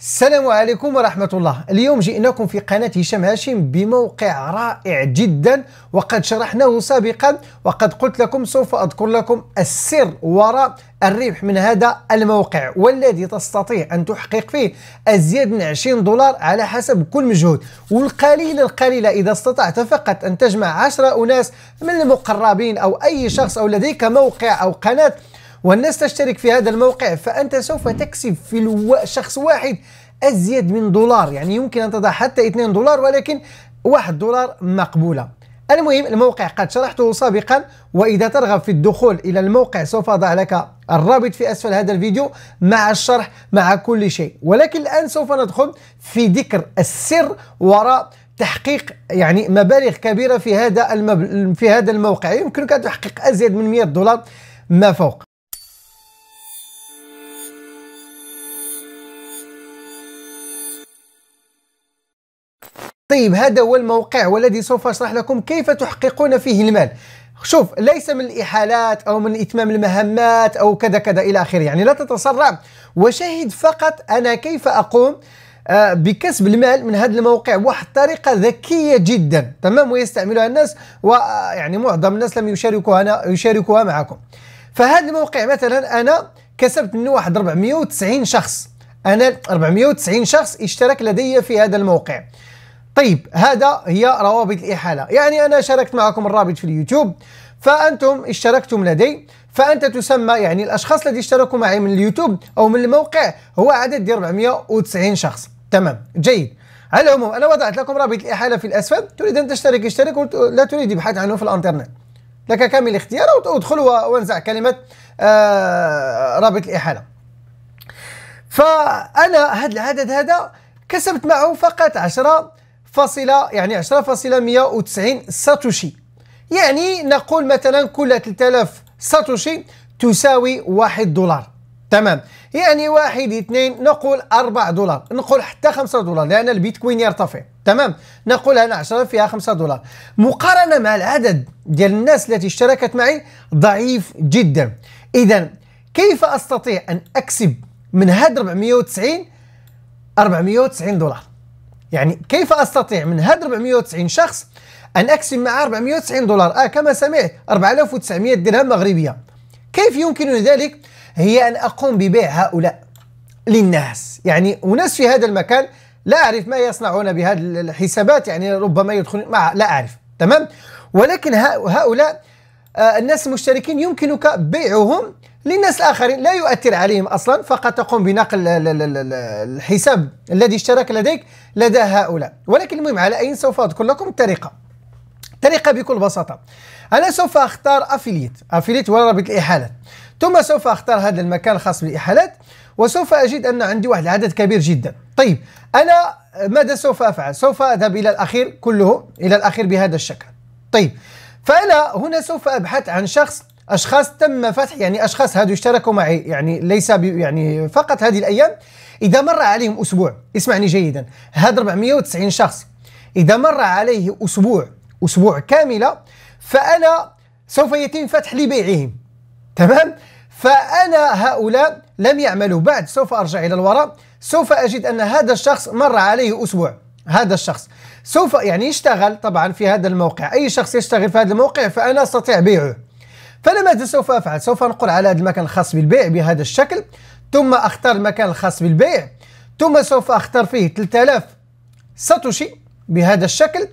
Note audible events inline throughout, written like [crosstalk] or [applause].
السلام عليكم ورحمة الله اليوم جئناكم في قناة هشام هاشم بموقع رائع جدا وقد شرحناه سابقا وقد قلت لكم سوف أذكر لكم السر وراء الربح من هذا الموقع والذي تستطيع أن تحقق فيه أزيد من 20 دولار على حسب كل مجهود والقليل القليل إذا استطعت فقط أن تجمع 10 أناس من المقربين أو أي شخص أو لديك موقع أو قناة والناس تشترك في هذا الموقع فأنت سوف تكسب في الو... شخص واحد أزيد من دولار يعني يمكن أن تضع حتى 2 دولار ولكن 1 دولار مقبولة المهم الموقع قد شرحته سابقا وإذا ترغب في الدخول إلى الموقع سوف أضع لك الرابط في أسفل هذا الفيديو مع الشرح مع كل شيء ولكن الآن سوف ندخل في ذكر السر وراء تحقيق يعني مبالغ كبيرة في هذا في هذا الموقع يمكنك أن تحقق أزيد من 100 دولار ما فوق طيب هذا هو الموقع والذي سوف أشرح لكم كيف تحققون فيه المال شوف ليس من الإحالات أو من إتمام المهمات أو كذا كذا إلى آخره يعني لا تتسرع وشاهد فقط أنا كيف أقوم آه، بكسب المال من هذا الموقع بواحد الطريقه ذكيه جدا تمام ويستعملها الناس ويعني آه، معظم الناس لم يشاركوها أنا يشاركوها معكم فهذا الموقع مثلا انا كسبت منه واحد 490 شخص انا 490 شخص اشترك لدي في هذا الموقع طيب هذا هي روابط الإحالة يعني أنا شاركت معكم الرابط في اليوتيوب فأنتم اشتركتم لدي فأنت تسمى يعني الأشخاص الذي اشتركوا معي من اليوتيوب أو من الموقع هو عدد ديال 490 شخص تمام جيد على العموم أنا وضعت لكم رابط الإحالة في الأسفل تريد أن تشترك اشترك لا تريد ابحث عنه في الإنترنت لك كامل الاختيار وادخل وانزع كلمة آه رابط الإحالة فأنا هذا العدد هذا كسبت معه فقط 10 فاصلة يعني 10.190 ساتوشي يعني نقول مثلا كل 3000 ساتوشي تساوي 1 دولار تمام يعني واحد اثنين نقول 4 دولار نقول حتى 5 دولار لان البيتكوين يرتفع تمام نقول انا 10 فيها 5 دولار مقارنه مع العدد ديال الناس التي اشتركت معي ضعيف جدا اذا كيف استطيع ان اكسب من هاد 490 490 دولار يعني كيف أستطيع من هاد 490 شخص أن أكسب مع 490 دولار آه كما سمعت 4900 درهم مغربية كيف يمكنني ذلك هي أن أقوم ببيع هؤلاء للناس يعني أناس في هذا المكان لا أعرف ما يصنعون بهذه الحسابات يعني ربما يدخلون مع لا أعرف تمام ولكن هؤلاء آه، الناس المشتركين يمكنك بيعهم للناس الآخرين لا يؤثر عليهم أصلا فقط تقوم بنقل الحساب الذي اشترك لديك لدى هؤلاء ولكن المهم على أين سوف أذكر لكم الطريقة الطريقة بكل بساطة أنا سوف أختار أفيليت أفيليت ورابط رابط الإحالات ثم سوف أختار هذا المكان الخاص بالإحالات وسوف أجد أن عندي واحد العدد كبير جدا طيب أنا ماذا سوف أفعل سوف أذهب إلى الأخير كله إلى الأخير بهذا الشكل طيب فأنا هنا سوف أبحث عن شخص اشخاص تم فتح يعني اشخاص هادو اشتركوا معي يعني ليس يعني فقط هذه الايام اذا مر عليهم اسبوع اسمعني جيدا هذا 490 شخص اذا مر عليه اسبوع اسبوع كامله فانا سوف يتم فتح لبيعهم تمام فانا هؤلاء لم يعملوا بعد سوف ارجع الى الوراء سوف اجد ان هذا الشخص مر عليه اسبوع هذا الشخص سوف يعني يشتغل طبعا في هذا الموقع اي شخص يشتغل في هذا الموقع فانا استطيع بيعه فلماذا سوف أفعل سوف نقول على هذا المكان الخاص بالبيع بهذا الشكل ثم أختار المكان الخاص بالبيع ثم سوف أختار فيه 3000 ساتوشي بهذا الشكل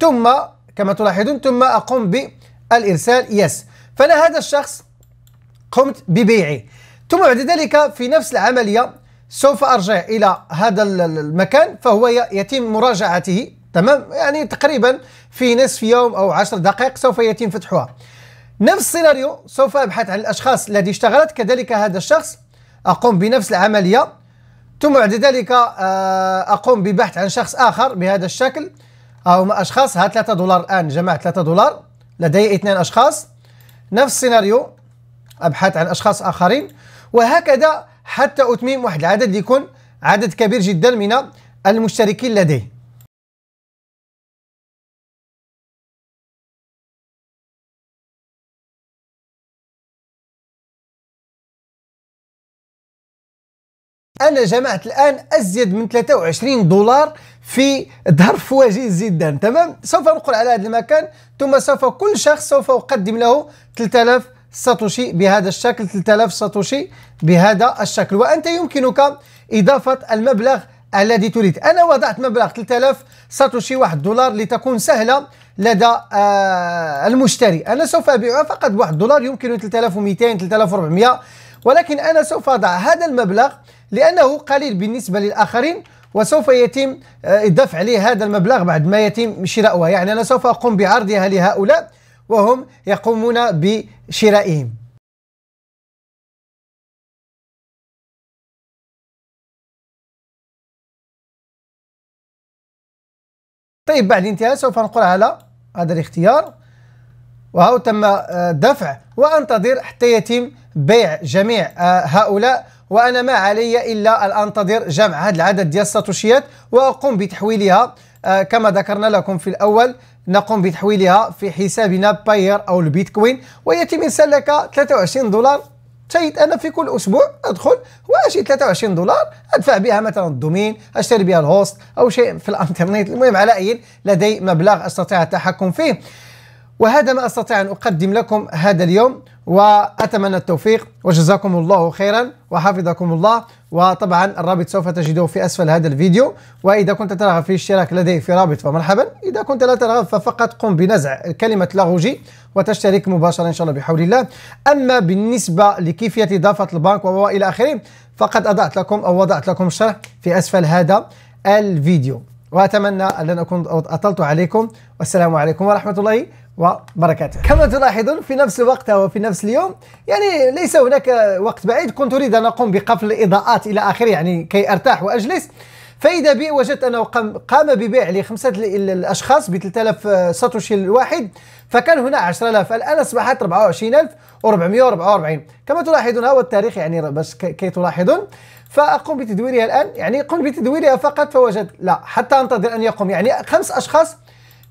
ثم كما تلاحظون ثم أقوم بالإرسال يس فأنا هذا الشخص قمت ببيعه ثم بعد ذلك في نفس العملية سوف أرجع إلى هذا المكان فهو يتم مراجعته تمام يعني تقريبا في نصف يوم أو 10 دقائق سوف يتم فتحها نفس السيناريو سوف أبحث عن الأشخاص الذي اشتغلت كذلك هذا الشخص أقوم بنفس العملية ثم بعد ذلك آه، أقوم ببحث عن شخص آخر بهذا الشكل او أشخاص ها 3 دولار الآن جمعت 3 دولار لدي اثنان أشخاص نفس السيناريو أبحث عن أشخاص آخرين وهكذا حتى أتمم واحد العدد يكون عدد كبير جدا من المشتركين لدي انا جمعت الان ازيد من 23 دولار في ظرف وجيز زيدان تمام سوف نقول على هذا المكان ثم سوف كل شخص سوف اقدم له 3000 ساتوشي بهذا الشكل 3000 ساتوشي بهذا الشكل وانت يمكنك اضافه المبلغ الذي تريد انا وضعت مبلغ 3000 ساتوشي 1 دولار لتكون سهله لدى آه المشتري انا سوف ابيعها فقط 1 دولار يمكن 3200 3400 ولكن انا سوف اضع هذا المبلغ لأنه قليل بالنسبة للآخرين وسوف يتم آه، الدفع عليه هذا المبلغ بعد ما يتم شراؤها يعني أنا سوف أقوم بعرضها لهؤلاء وهم يقومون بشرائهم طيب بعد انتهاء سوف نقر على هذا الاختيار وهو تم آه، دفع وانتظر حتى يتم بيع جميع آه، هؤلاء وانا ما علي الا ان انتظر جمع هذا العدد ديال الساتوشيات واقوم بتحويلها آه، كما ذكرنا لكم في الاول نقوم بتحويلها في حسابنا باير او البيتكوين ويتم ارسال لك 23 دولار تجد انا في كل اسبوع ادخل واشي 23 دولار ادفع بها مثلا الدومين اشتري بها الهوست او شيء في الانترنت المهم على اي لدي مبلغ استطيع التحكم فيه وهذا ما استطيع ان اقدم لكم هذا اليوم واتمنى التوفيق وجزاكم الله خيرا وحفظكم الله وطبعا الرابط سوف تجده في اسفل هذا الفيديو واذا كنت ترغب في الاشتراك لدي في رابط فمرحبا اذا كنت لا ترغب ففقط قم بنزع كلمه لاغوجي وتشترك مباشره ان شاء الله بحول الله اما بالنسبه لكيفيه اضافه البنك والى اخره فقد اضعت لكم او وضعت لكم الشرح في اسفل هذا الفيديو واتمنى ان اكون اطلت عليكم والسلام عليكم ورحمه الله وبركاته كما تلاحظون في نفس الوقت وفي نفس اليوم يعني ليس هناك وقت بعيد كنت اريد ان اقوم بقفل الاضاءات الى اخره يعني كي ارتاح واجلس فاذا بي وجدت انه قام, ببيع لخمسه الاشخاص ب 3000 ساتوشي الواحد فكان هنا 10000 الان اصبحت 24444 كما تلاحظون هو التاريخ يعني باش كي تلاحظون فاقوم بتدويرها الان يعني قمت بتدويرها فقط فوجدت لا حتى انتظر ان يقوم يعني خمس اشخاص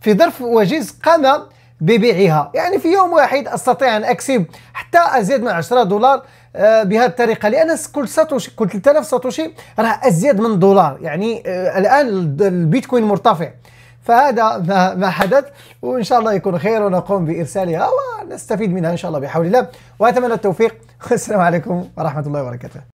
في ظرف وجيز قام ببيعها يعني في يوم واحد استطيع ان اكسب حتى ازيد من 10 دولار آه، بهذه الطريقه لان كل ساتوشي كل 3000 ساتوشي راه ازيد من دولار يعني آه، الان البيتكوين مرتفع فهذا ما حدث وان شاء الله يكون خير ونقوم بارسالها ونستفيد منها ان شاء الله بحول الله واتمنى التوفيق والسلام [laughs] عليكم ورحمه الله وبركاته